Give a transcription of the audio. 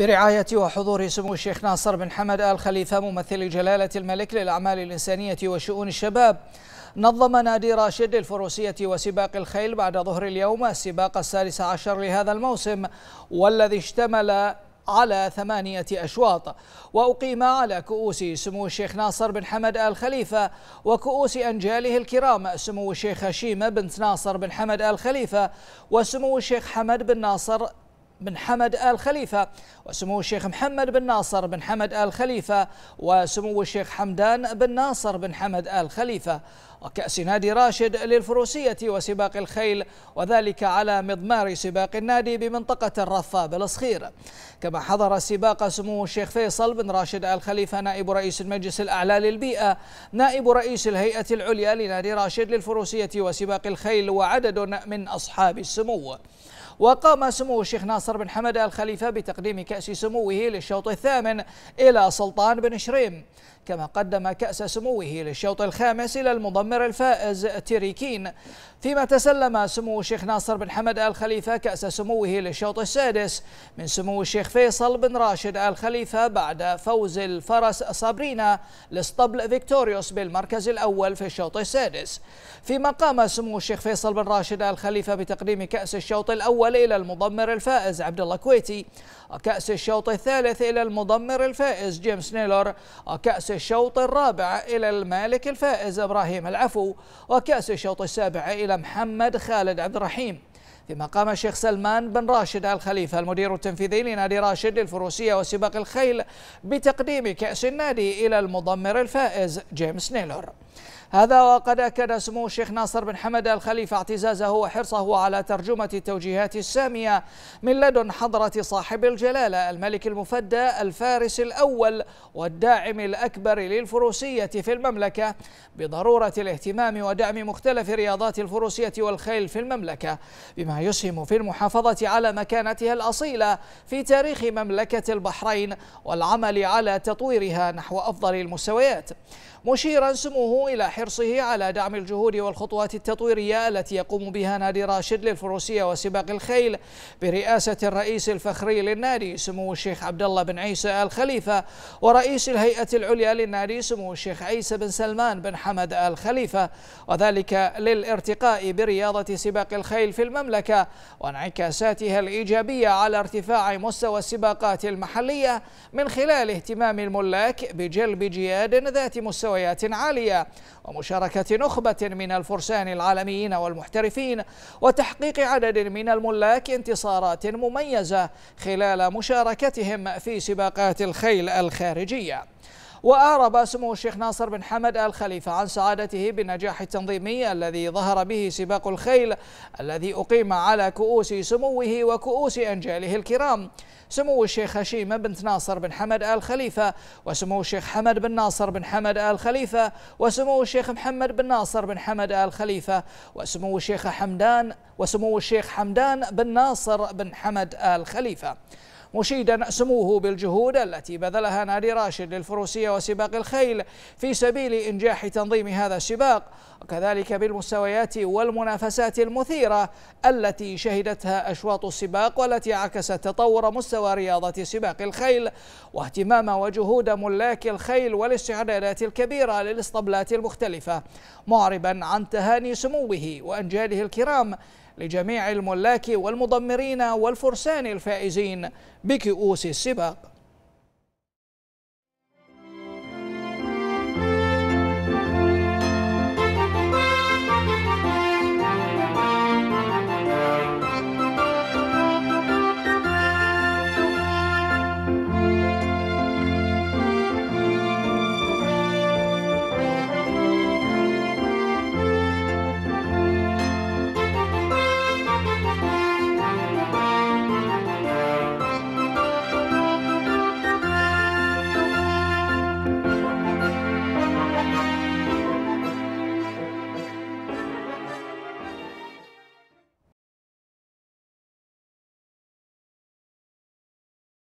برعاية وحضور سمو الشيخ ناصر بن حمد آل خليفة ممثل جلالة الملك للأعمال الإنسانية وشؤون الشباب نظم نادي راشد الفروسية وسباق الخيل بعد ظهر اليوم السباق السادس عشر لهذا الموسم والذي اشتمل على ثمانية أشواط وأقيم على كؤوس سمو الشيخ ناصر بن حمد آل خليفة وكؤوس أنجاله الكرام سمو الشيخ هشيمة بنت ناصر بن حمد آل خليفة وسمو الشيخ حمد بن ناصر بن حمد آل خليفة وسمو الشيخ محمد بن ناصر بن حمد آل خليفة وسمو الشيخ حمدان بن ناصر بن حمد آل خليفة وكأس نادي راشد للفروسية وسباق الخيل وذلك على مضمار سباق النادي بمنطقة الرفة بالصخير كما حضر سباق سمو الشيخ فيصل بن راشد آل خليفة نائب رئيس المجلس الأعلى للبيئة نائب رئيس الهيئة العليا لنادي راشد للفروسية وسباق الخيل وعدد من أصحاب السمو وقام سمو الشيخ ناصر بن حمد الخليفة بتقديم كأس سموه للشوط الثامن إلى سلطان بن شريم كما قدم كأس سموه للشوط الخامس إلى المضمر الفائز تيريكين فيما تسلم سمو الشيخ ناصر بن حمد آل خليفة كأس سموه للشوط السادس من سمو الشيخ فيصل بن راشد آل خليفة بعد فوز الفرس صابرينا لاسطبل فيكتوريوس بالمركز الأول في الشوط السادس فيما قام سمو الشيخ فيصل بن راشد آل خليفة بتقديم كأس الشوط الأول الأول إلى المضمر الفائز عبد الله كويتي وكأس الشوط الثالث إلى المضمر الفائز جيمس نيلر وكأس الشوط الرابع إلى المالك الفائز إبراهيم العفو وكأس الشوط السابع إلى محمد خالد عبد الرحيم فيما قام الشيخ سلمان بن راشد آل خليفة المدير التنفيذي لنادي راشد للفروسية وسباق الخيل بتقديم كأس النادي إلى المضمر الفائز جيمس نيلور هذا وقد أكد سمو الشيخ ناصر بن حمد الخليفة اعتزازه وحرصه على ترجمة التوجيهات السامية من لدن حضرة صاحب الجلالة الملك المفدى الفارس الأول والداعم الأكبر للفروسية في المملكة بضرورة الاهتمام ودعم مختلف رياضات الفروسية والخيل في المملكة بما يسهم في المحافظة على مكانتها الأصيلة في تاريخ مملكة البحرين والعمل على تطويرها نحو أفضل المستويات مشيرا سموه إلى حرصه على دعم الجهود والخطوات التطويرية التي يقوم بها نادي راشد للفروسية وسباق الخيل برئاسة الرئيس الفخري للنادي سمو الشيخ عبد الله بن عيسى آل خليفة ورئيس الهيئة العليا للنادي سمو الشيخ عيسى بن سلمان بن حمد آل خليفة وذلك للارتقاء برياضة سباق الخيل في المملكة وانعكاساتها الإيجابية على ارتفاع مستوى السباقات المحلية من خلال اهتمام الملاك بجلب جياد ذات مستوى مستويات عالية ومشاركة نخبة من الفرسان العالميين والمحترفين وتحقيق عدد من الملاك انتصارات مميزة خلال مشاركتهم في سباقات الخيل الخارجية وأعرب سمو الشيخ ناصر بن حمد آل خليفة عن سعادته بالنجاح التنظيمي الذي ظهر به سباق الخيل الذي أقيم على كؤوس سموه وكؤوس أنجاله الكرام سمو الشيخ هشيمة بنت ناصر بن حمد آل خليفة وسمو الشيخ حمد بن ناصر بن حمد آل خليفة وسمو الشيخ محمد بن ناصر بن حمد آل خليفة وسمو الشيخ حمدان وسمو الشيخ حمدان بن ناصر بن حمد آل خليفة مشيدا سموه بالجهود التي بذلها نادي راشد للفروسية وسباق الخيل في سبيل إنجاح تنظيم هذا السباق وكذلك بالمستويات والمنافسات المثيرة التي شهدتها أشواط السباق والتي عكست تطور مستوى رياضة سباق الخيل واهتمام وجهود ملاك الخيل والاستعدادات الكبيرة للإسطبلات المختلفة معربا عن تهاني سموه وأنجاله الكرام لجميع الملاك والمضمرين والفرسان الفائزين بكؤوس السباق